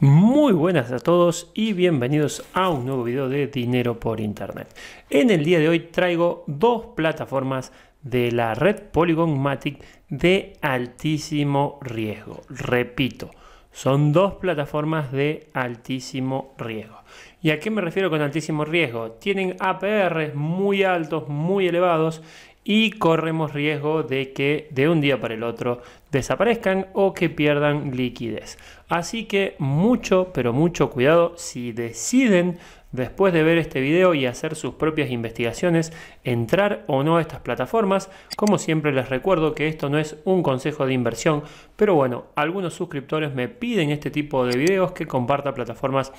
Muy buenas a todos y bienvenidos a un nuevo video de Dinero por Internet. En el día de hoy traigo dos plataformas de la red Polygon Matic de altísimo riesgo. Repito, son dos plataformas de altísimo riesgo. ¿Y a qué me refiero con altísimo riesgo? Tienen APR muy altos, muy elevados y corremos riesgo de que de un día para el otro desaparezcan o que pierdan liquidez. Así que mucho, pero mucho cuidado si deciden después de ver este video y hacer sus propias investigaciones, entrar o no a estas plataformas. Como siempre les recuerdo que esto no es un consejo de inversión, pero bueno, algunos suscriptores me piden este tipo de videos que comparta plataformas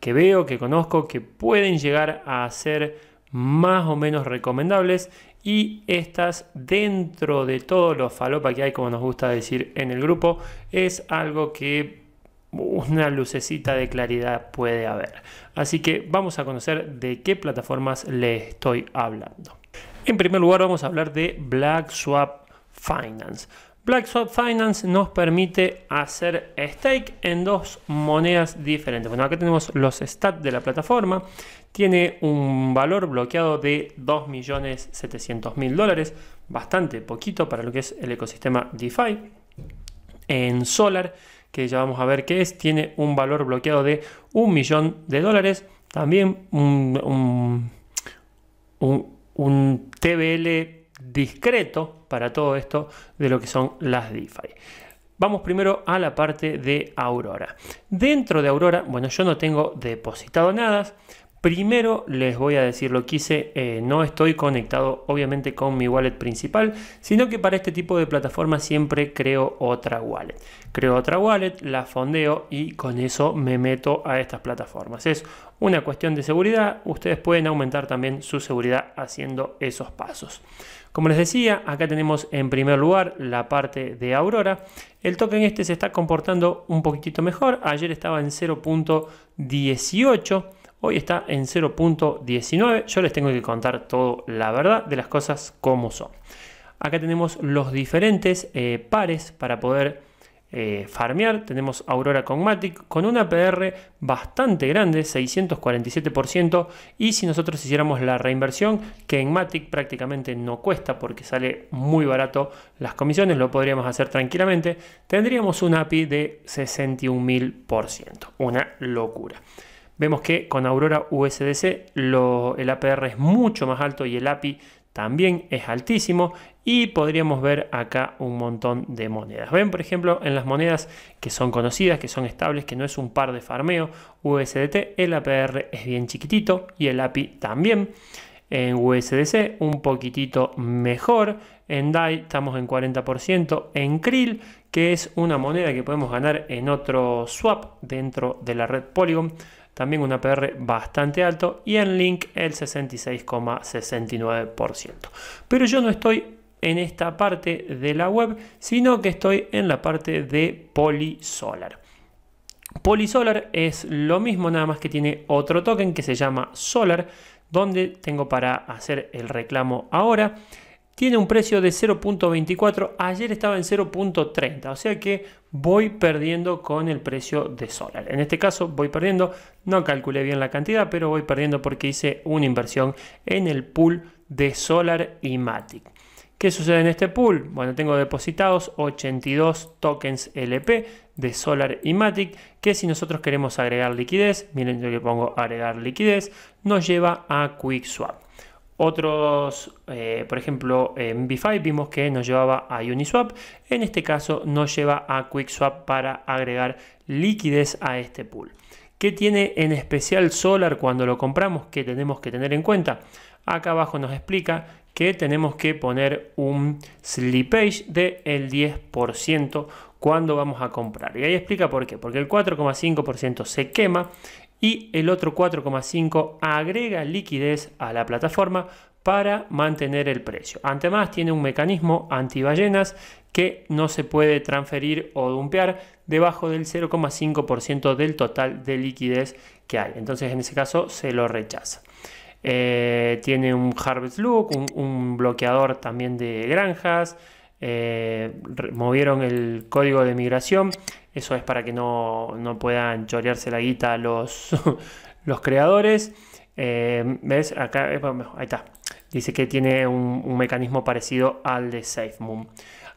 que veo, que conozco, que pueden llegar a ser más o menos recomendables y estas dentro de todos los falopa que hay como nos gusta decir en el grupo es algo que una lucecita de claridad puede haber así que vamos a conocer de qué plataformas le estoy hablando en primer lugar vamos a hablar de Black Swap Finance BlackSwap Finance nos permite hacer stake en dos monedas diferentes. Bueno, acá tenemos los stats de la plataforma. Tiene un valor bloqueado de 2.700.000 dólares, bastante poquito para lo que es el ecosistema DeFi. En Solar, que ya vamos a ver qué es, tiene un valor bloqueado de un millón de dólares. También un TBL discreto para todo esto de lo que son las DeFi. Vamos primero a la parte de Aurora. Dentro de Aurora, bueno, yo no tengo depositado nada. Primero les voy a decir lo que hice, eh, no estoy conectado obviamente con mi wallet principal, sino que para este tipo de plataformas siempre creo otra wallet. Creo otra wallet, la fondeo y con eso me meto a estas plataformas. Es una cuestión de seguridad, ustedes pueden aumentar también su seguridad haciendo esos pasos. Como les decía, acá tenemos en primer lugar la parte de Aurora. El token este se está comportando un poquitito mejor. Ayer estaba en 0.18. Hoy está en 0.19. Yo les tengo que contar todo la verdad de las cosas como son. Acá tenemos los diferentes eh, pares para poder eh, farmear. Tenemos Aurora con matic con una PR bastante grande, 647%. Y si nosotros hiciéramos la reinversión, que en Matic prácticamente no cuesta porque sale muy barato las comisiones, lo podríamos hacer tranquilamente. Tendríamos un API de 61.000%. Una locura. Vemos que con Aurora USDC el APR es mucho más alto y el API también es altísimo y podríamos ver acá un montón de monedas. Ven, por ejemplo, en las monedas que son conocidas, que son estables, que no es un par de farmeo, USDT, el APR es bien chiquitito y el API también. En USDC un poquitito mejor, en DAI estamos en 40%, en Krill, que es una moneda que podemos ganar en otro swap dentro de la red Polygon, también un APR bastante alto y en Link el 66,69%. Pero yo no estoy en esta parte de la web, sino que estoy en la parte de Polisolar. Polisolar es lo mismo, nada más que tiene otro token que se llama Solar, donde tengo para hacer el reclamo ahora. Tiene un precio de 0.24, ayer estaba en 0.30, o sea que voy perdiendo con el precio de Solar. En este caso voy perdiendo, no calculé bien la cantidad, pero voy perdiendo porque hice una inversión en el pool de Solar y Matic. ¿Qué sucede en este pool? Bueno, tengo depositados 82 tokens LP de Solar y Matic, que si nosotros queremos agregar liquidez, miren yo le pongo agregar liquidez, nos lleva a QuickSwap. Otros, eh, por ejemplo, en B5 vimos que nos llevaba a Uniswap, en este caso nos lleva a QuickSwap para agregar liquidez a este pool. ¿Qué tiene en especial Solar cuando lo compramos que tenemos que tener en cuenta? Acá abajo nos explica que tenemos que poner un slippage del 10% cuando vamos a comprar. Y ahí explica por qué. Porque el 4,5% se quema y el otro 4,5% agrega liquidez a la plataforma para mantener el precio. más tiene un mecanismo antiballenas que no se puede transferir o dumpear debajo del 0,5% del total de liquidez que hay. Entonces en ese caso se lo rechaza. Eh, tiene un harvest look, un, bloqueador también de granjas. Eh, movieron el código de migración. Eso es para que no, puedan chorearse la guita los, los creadores. Eh, ¿Ves? Acá, ahí está. Dice que tiene un, mecanismo parecido al de SafeMoon.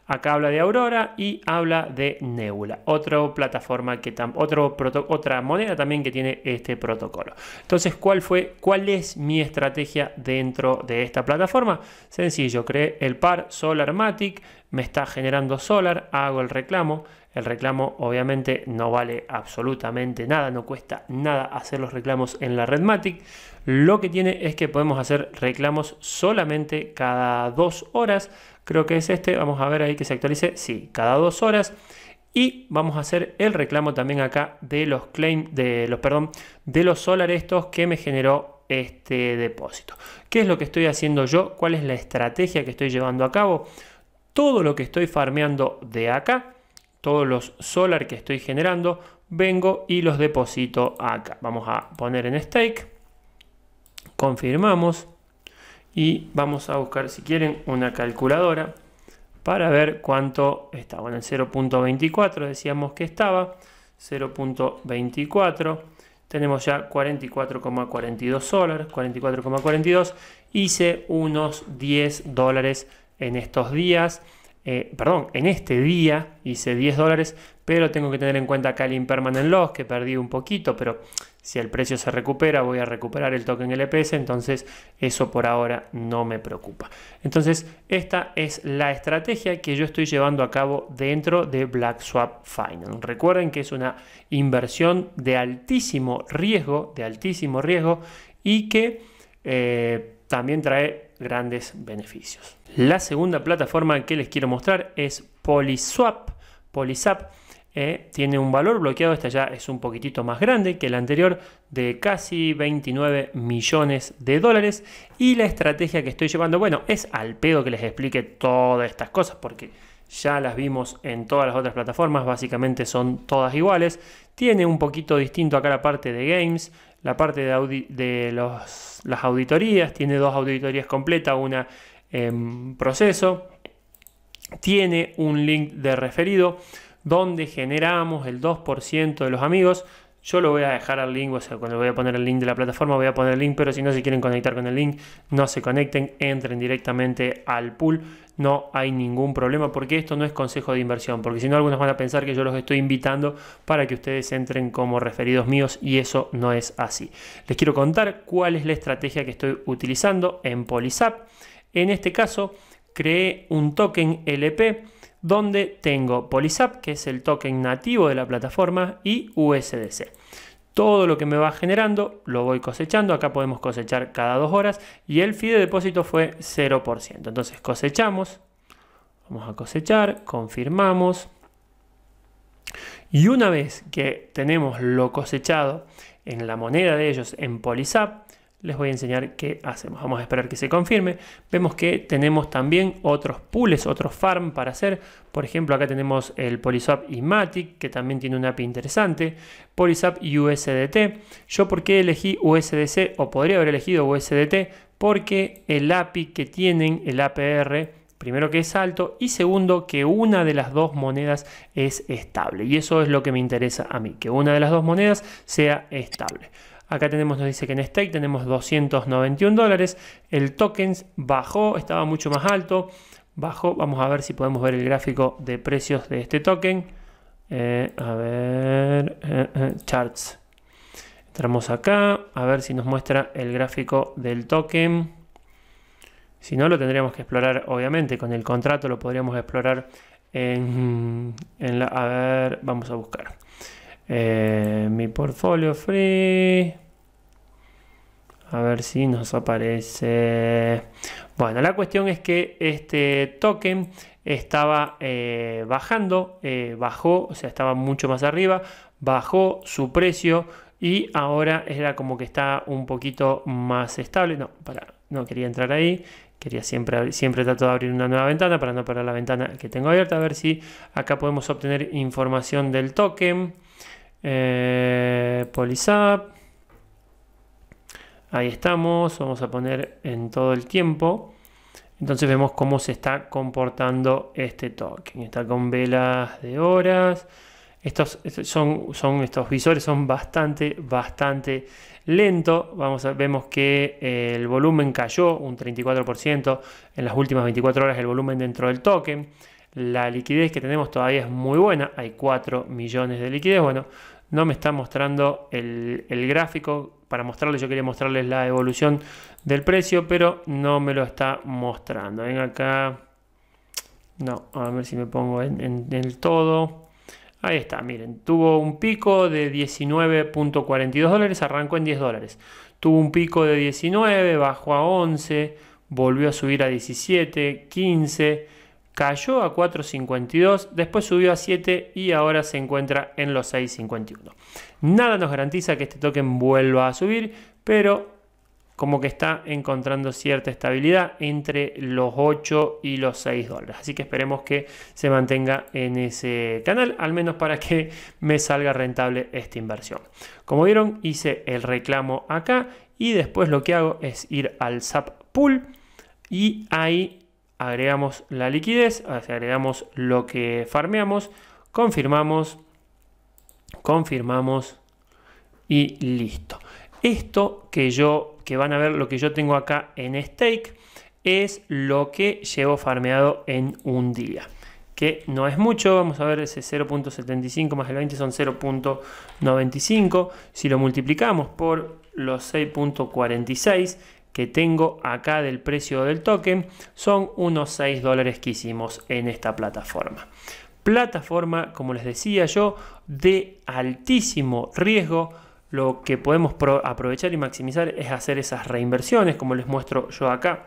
Acá habla de Aurora y habla de Nebula, otra plataforma que otro otra moneda también que tiene este protocolo. Entonces, ¿cuál fue cuál es mi estrategia dentro de esta plataforma? Sencillo, creé el par Solarmatic, me está generando Solar, hago el reclamo, el reclamo obviamente no vale absolutamente nada, no cuesta nada hacer los reclamos en la Redmatic. Lo que tiene es que podemos hacer reclamos solamente cada dos horas. Creo que es este, vamos a ver ahí que se actualice. Sí, cada dos horas. Y vamos a hacer el reclamo también acá de los claim, de los, perdón, de los solar estos que me generó este depósito. ¿Qué es lo que estoy haciendo yo? ¿Cuál es la estrategia que estoy llevando a cabo? Todo lo que estoy farmeando de acá todos los solar que estoy generando, vengo y los deposito acá. Vamos a poner en stake, confirmamos y vamos a buscar si quieren una calculadora para ver cuánto está. Bueno, en 0.24 decíamos que estaba, 0.24 tenemos ya 44,42 solar, 44,42. Hice unos 10 dólares en estos días. Eh, perdón, en este día hice 10 dólares, pero tengo que tener en cuenta acá el impermanent loss, que perdí un poquito, pero si el precio se recupera, voy a recuperar el token LPS, entonces eso por ahora no me preocupa. Entonces, esta es la estrategia que yo estoy llevando a cabo dentro de Black Swap Final. Recuerden que es una inversión de altísimo riesgo, de altísimo riesgo, y que eh, también trae grandes beneficios. La segunda plataforma que les quiero mostrar es Poliswap. Polyswap eh, tiene un valor bloqueado, esta ya es un poquitito más grande que la anterior, de casi 29 millones de dólares. Y la estrategia que estoy llevando, bueno, es al pedo que les explique todas estas cosas, porque ya las vimos en todas las otras plataformas, básicamente son todas iguales. Tiene un poquito distinto acá la parte de games, la parte de, los, las auditorías, tiene dos auditorías completas, una en proceso, tiene un link de referido donde generamos el 2% de los amigos, yo lo voy a dejar al link, o sea, cuando voy a poner el link de la plataforma, voy a poner el link, pero si no se quieren conectar con el link, no se conecten, entren directamente al pool, no hay ningún problema, porque esto no es consejo de inversión, porque si no algunos van a pensar que yo los estoy invitando para que ustedes entren como referidos míos y eso no es así. Les quiero contar cuál es la estrategia que estoy utilizando en Polisap. En este caso, creé un token LP donde tengo Polisap, que es el token nativo de la plataforma, y USDC. Todo lo que me va generando lo voy cosechando, acá podemos cosechar cada dos horas y el fee de depósito fue 0%. Entonces cosechamos, vamos a cosechar, confirmamos y una vez que tenemos lo cosechado en la moneda de ellos en Polisap les voy a enseñar qué hacemos. Vamos a esperar que se confirme. Vemos que tenemos también otros pools, otros farm para hacer. Por ejemplo, acá tenemos el Poliswap y Matic, que también tiene una API interesante. Poliswap y USDT. Yo por qué elegí USDC o podría haber elegido USDT porque el API que tienen, el APR, Primero que es alto y segundo que una de las dos monedas es estable. Y eso es lo que me interesa a mí, que una de las dos monedas sea estable. Acá tenemos, nos dice que en stake tenemos 291 dólares. El tokens bajó, estaba mucho más alto. Bajó, vamos a ver si podemos ver el gráfico de precios de este token. Eh, a ver, eh, eh, charts. Entramos acá, a ver si nos muestra el gráfico del token. Si no, lo tendríamos que explorar, obviamente, con el contrato lo podríamos explorar en, en la... A ver, vamos a buscar. Eh, mi portfolio free. A ver si nos aparece. Bueno, la cuestión es que este token estaba eh, bajando, eh, bajó, o sea, estaba mucho más arriba, bajó su precio y ahora era como que está un poquito más estable. No, para, no quería entrar ahí, quería siempre, siempre trato de abrir una nueva ventana para no parar la ventana que tengo abierta, a ver si acá podemos obtener información del token, eh, ahí estamos, vamos a poner en todo el tiempo, entonces vemos cómo se está comportando este token, está con velas de horas, estos son, son estos visores son bastante, bastante lento. Vamos a, vemos que eh, el volumen cayó un 34% en las últimas 24 horas, el volumen dentro del token. La liquidez que tenemos todavía es muy buena, hay 4 millones de liquidez. Bueno, no me está mostrando el, gráfico. Para mostrarles, yo quería mostrarles la evolución del precio, pero no me lo está mostrando. Ven acá. No, a ver si me pongo en el todo. Ahí está, miren, tuvo un pico de 19.42 dólares, arrancó en 10 dólares. Tuvo un pico de 19, bajó a 11, volvió a subir a 17, 15, cayó a 4.52, después subió a 7 y ahora se encuentra en los 6.51. Nada nos garantiza que este token vuelva a subir, pero como que está encontrando cierta estabilidad entre los 8 y los 6 dólares. Así que esperemos que se mantenga en ese canal, al menos para que me salga rentable esta inversión. Como vieron, hice el reclamo acá y después lo que hago es ir al SAP Pool y ahí agregamos la liquidez, agregamos lo que farmeamos, confirmamos, confirmamos y listo. Esto que yo que van a ver lo que yo tengo acá en stake es lo que llevo farmeado en un día que no es mucho, vamos a ver ese 0.75 más el 20 son 0.95, si lo multiplicamos por los 6.46 que tengo acá del precio del token, son unos 6 dólares que hicimos en esta plataforma. Plataforma, como les decía yo, de altísimo riesgo, lo que podemos aprovechar y maximizar es hacer esas reinversiones, como les muestro yo acá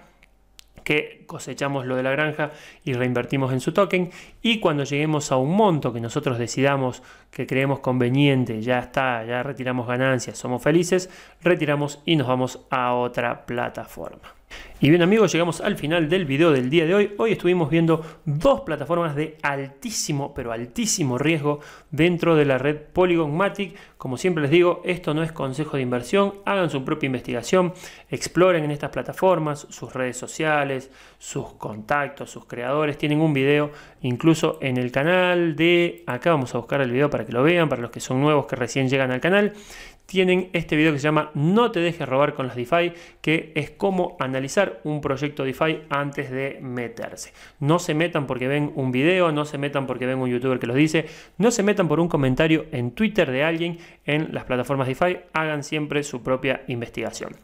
que cosechamos lo de la granja y reinvertimos en su token y cuando lleguemos a un monto que nosotros decidamos que creemos conveniente, ya está, ya retiramos ganancias, somos felices, retiramos y nos vamos a otra plataforma. Y bien amigos, llegamos al final del video del día de hoy. Hoy estuvimos viendo dos plataformas de altísimo, pero altísimo riesgo dentro de la red Polygon Matic. Como siempre les digo, esto no es consejo de inversión, hagan su propia investigación, exploren en estas plataformas sus redes sociales, sus contactos, sus creadores. Tienen un video incluso en el canal de... Acá vamos a buscar el video para que lo vean, para los que son nuevos que recién llegan al canal tienen este video que se llama No te dejes robar con las DeFi, que es cómo analizar un proyecto DeFi antes de meterse. No se metan porque ven un video, no se metan porque ven un youtuber que los dice, no se metan por un comentario en Twitter de alguien en las plataformas DeFi, hagan siempre su propia investigación.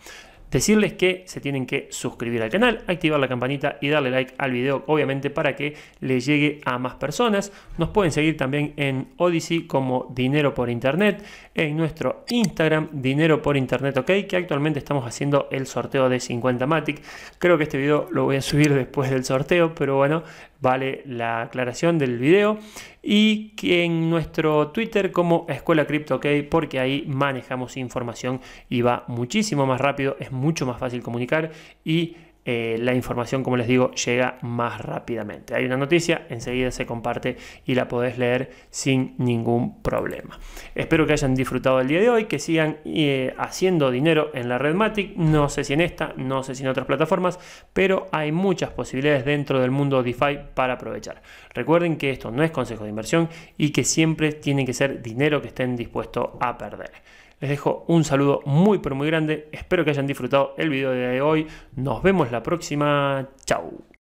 Decirles que se tienen que suscribir al canal, activar la campanita y darle like al video, obviamente para que le llegue a más personas. Nos pueden seguir también en Odyssey como Dinero por Internet, en nuestro Instagram Dinero por Internet OK, que actualmente estamos haciendo el sorteo de 50 Matic. Creo que este video lo voy a subir después del sorteo, pero bueno, vale la aclaración del video y en nuestro Twitter como Escuela Crypto OK, porque ahí manejamos información y va muchísimo más rápido, es mucho más fácil comunicar y eh, la información, como les digo, llega más rápidamente. Hay una noticia, enseguida se comparte y la podés leer sin ningún problema. Espero que hayan disfrutado el día de hoy, que sigan eh, haciendo dinero en la red Matic. No sé si en esta, no sé si en otras plataformas, pero hay muchas posibilidades dentro del mundo DeFi para aprovechar. Recuerden que esto no es consejo de inversión y que siempre tiene que ser dinero que estén dispuestos a perder. Les dejo un saludo muy pero muy grande. Espero que hayan disfrutado el video de hoy. Nos vemos la próxima. Chao.